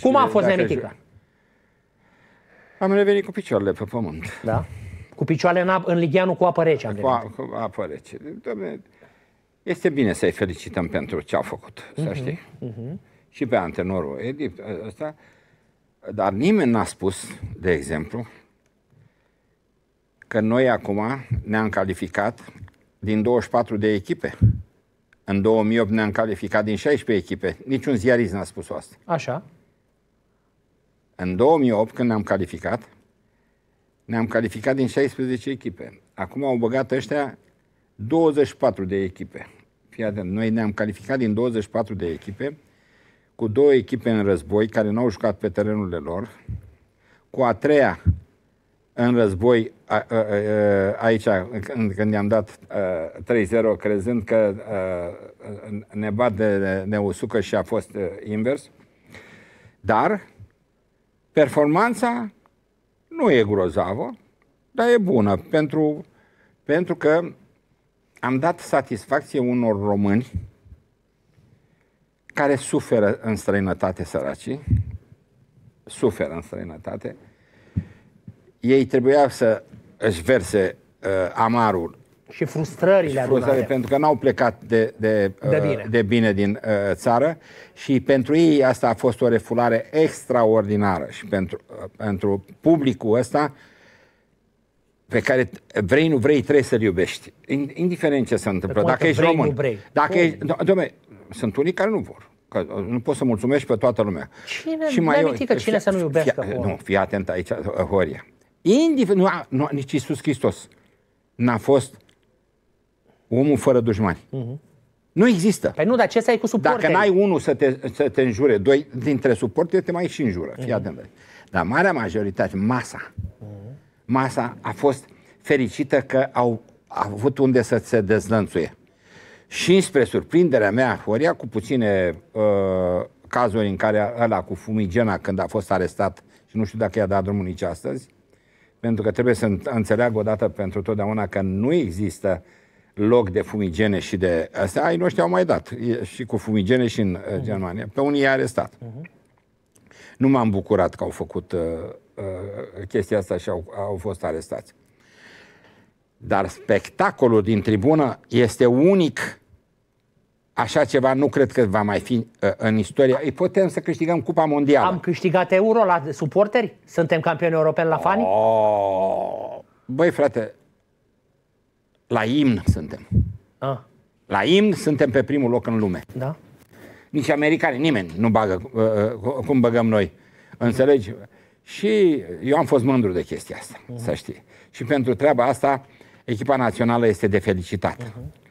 Cum a deci, fost nemitica? Am revenit cu picioarele pe pământ. Da? Cu picioarele în, ap- în ligheanul cu apă rece am cu, a, cu apă rece. Doamne, este bine să-i felicităm pentru ce au făcut, uh-huh, să mhm, știi. Uh-huh. Și pe antrenorul Edip, ăsta. Dar nimeni n-a spus, de exemplu, că noi acum ne-am calificat din 24 de echipe. În 2008 ne-am calificat din 16 echipe. Niciun ziarist n-a spus asta. Așa. În 2008, când ne-am calificat, ne-am calificat din 16 echipe. Acum au băgat ăștia 24 de echipe. Fiat, noi ne-am calificat din 24 de echipe, cu două echipe în război, care nu au jucat pe terenurile lor, cu a treia în război, a, a, a, aici, când, când i-am dat 3-0, crezând că ne bat de, ne și a fost invers. Dar Performanța nu e grozavă, dar e bună, pentru, pentru că am dat satisfacție unor români care suferă în străinătate săracii, suferă în străinătate, ei trebuia să își verse uh, amarul și frustrările și frustrări, adunate. Pentru că n-au plecat de, de, de, uh, bine. de bine din uh, țară și pentru ei asta a fost o refulare extraordinară și pentru, uh, pentru publicul ăsta pe care vrei, nu vrei, trebuie să-l iubești. Indiferent ce se întâmplă. Dacă ești vrei, român. Nu vrei. Dacă ești, doamne, sunt unii care nu vor. Că uh, nu poți să mulțumești pe toată lumea. Cine, și mai eu, că cine fi, să nu iubească Fi, Nu, fii atent aici, Horia. Indiferent, nu, nu, nici Iisus Hristos n-a fost omul fără dușmani. Uh-huh. Nu există. Păi nu, dar ce să ai cu suporte? Dacă n-ai unul să te, să te înjure, doi dintre suporte te mai și înjură. Fii uh-huh. atent. Dar marea majoritate, masa, uh-huh. masa a fost fericită că au, a avut unde să se dezlănțuie. Și spre surprinderea mea, Horia, cu puține uh, cazuri în care ăla cu fumigena când a fost arestat și nu știu dacă i-a dat drumul nici astăzi, pentru că trebuie să înțeleagă odată pentru totdeauna că nu există loc de fumigene și de astea. Ai noștri au mai dat e, și cu fumigene și în uh-huh. Germania. Pe unii i-a arestat. Uh-huh. Nu m-am bucurat că au făcut uh, uh, chestia asta și au, au fost arestați. Dar spectacolul din tribună este unic. Așa ceva nu cred că va mai fi uh, în istorie. Îi putem să câștigăm Cupa Mondială. Am câștigat euro la suporteri? Suntem campioni europeni la fani? Oh. Băi, frate, la imn suntem. A. Ah. La imn suntem pe primul loc în lume. Da. Nici americani, nimeni nu bagă uh, uh cum băgăm noi. Înțelegi? Și eu am fost mândru de chestia asta, mm. să știi. Și pentru treaba asta, echipa națională este de felicitat. Mm-hmm.